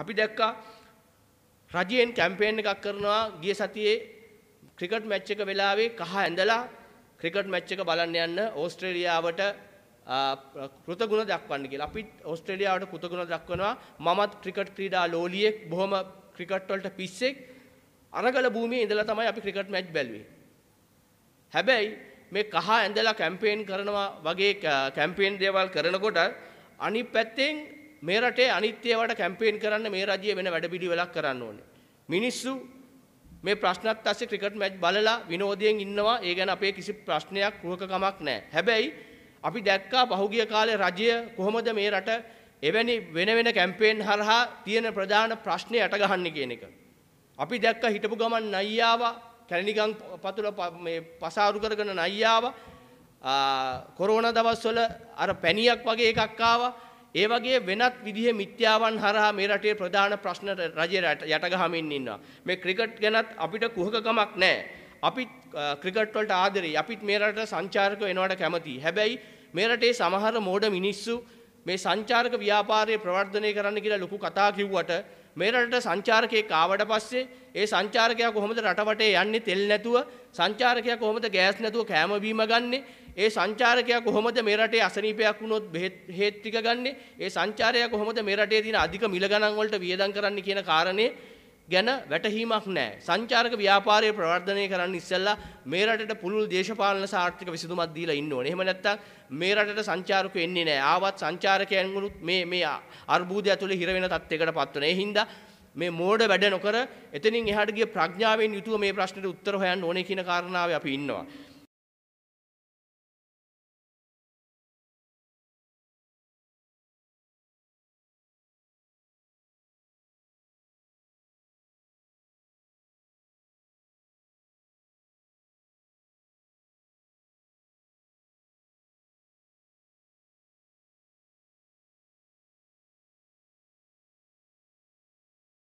අපි දැක්කා රජයෙන් කැම්පේන් එකක් කරනවා ගිය සතියේ ක්‍රිකට් මැච් එක වෙලාවේ කහ ඇඳලා ක්‍රිකට් මැච් එක බලන්න යන්න ඕස්ට්‍රේලියාවට කෘතගුණ දක්වන්න කියලා. අපි ඕස්ට්‍රේලියාවට කෘතගුණ දක්වනවා. මමත් ක්‍රිකට් ක්‍රීඩා ලෝලියෙක් බොහොම ක්‍රිකට් වලට පිස්සෙක්. අරගල භූමියේ ඉඳලා තමයි අපි ක්‍රිකට් මැච් බැලුවේ. හැබැයි මේ කහ ඇඳලා කැම්පේන් කරනවා වගේ කැම්පේන් දේවල් කරනකොට අනිත් පැත්තෙන් මේ රටේ අනිත් ඒවාට කැම්පේන් කරන්න මේ රජය වෙන වැඩපිළිවෙලක් කරන්න ඕනේ. මිනිස්සු මේ ප්‍රශ්නත් අස්සේ ක්‍රිකට් මැච් බලලා විනෝදයෙන් ඉන්නවා. ඒ ගැන අපේ කිසි ප්‍රශ්නයක් කුහකකමක් නැහැ. හැබැයි අපි දැක්කා පහුගිය කාලේ රජය කොහොමද මේ රට එවැනි වෙන වෙන කැම්පේන් හරහා තියෙන ප්‍රධාන ප්‍රශ්නේ යටගහන්නේ කියන එක. අපි දැක්ක හිටපු ගමන් නයියාව කැලණිගම් පතුල මේ පසාරු කරගෙන නයියාව කොරෝනා දවස්වල අර පැණියක් වගේ එකක් ආවා ඒ වගේ වෙනත් විදිහේ මිත්‍යාවන් හරහා මේ රටේ ප්‍රධාන ප්‍රශ්න රජය යටගහමින් ඉන්නවා. මේ ක්‍රිකට් ගැනත් අපිට කුහකකමක් නැහැ. අපි ක්‍රිකට් වලට ආදරෙයි. අපිත් මේ රටට සංචාරක වෙනවට කැමතියි. හැබැයි මේ රටේ සමහර මෝඩ මිනිස්සු මේ සංචාරක ව්‍යාපාරය ප්‍රවර්ධනය කරන්න කියලා ලොකු කතා කිව්වට මේ රටට සංචාරකයෙක් ආවට පස්සේ ඒ සංචාරකයා කොහොමද රටවටේ යන්නේ තෙල් නැතුව සංචාරකයා කොහොමද ගෑස් නැතුව කෑම බීම ගන්නේ ඒ සංචාරකයා කොහොමද මේ රටේ අසනීපයක් වුණොත් හේත් ටික ගන්නෙ? ඒ සංචාරකයා කොහොමද මේ රටේ තියෙන අධික මිල ගණන් වලට වියදම් කරන්නේ කියන කාරණේ ගැන වැටහීමක් නැහැ. සංචාරක ව්‍යාපාරය ප්‍රවර්ධනය කරන්න ඉස්සෙල්ලා මේ රටට පුළුල් දේශපාලන සාර්ථක විසඳුමක් දීලා ඉන්න ඕනේ. එහෙම නැත්නම් මේ රටට සංචාරකයෝ එන්නේ නැහැ. ආවත් සංචාරකයන් උනුත් මේ මේ අර්බුදය ඇතුලේ හිර වෙන තත්යකට පත් වෙනවා. ඒ හින්දා මේ මෝඩ වැඩ නොකර එතනින් එහාට ගිය ප්‍රඥාවෙන් යුතුව මේ ප්‍රශ්නෙට උත්තර හොයන්න ඕනේ කියන කාරණාවේ අපි ඉන්නවා.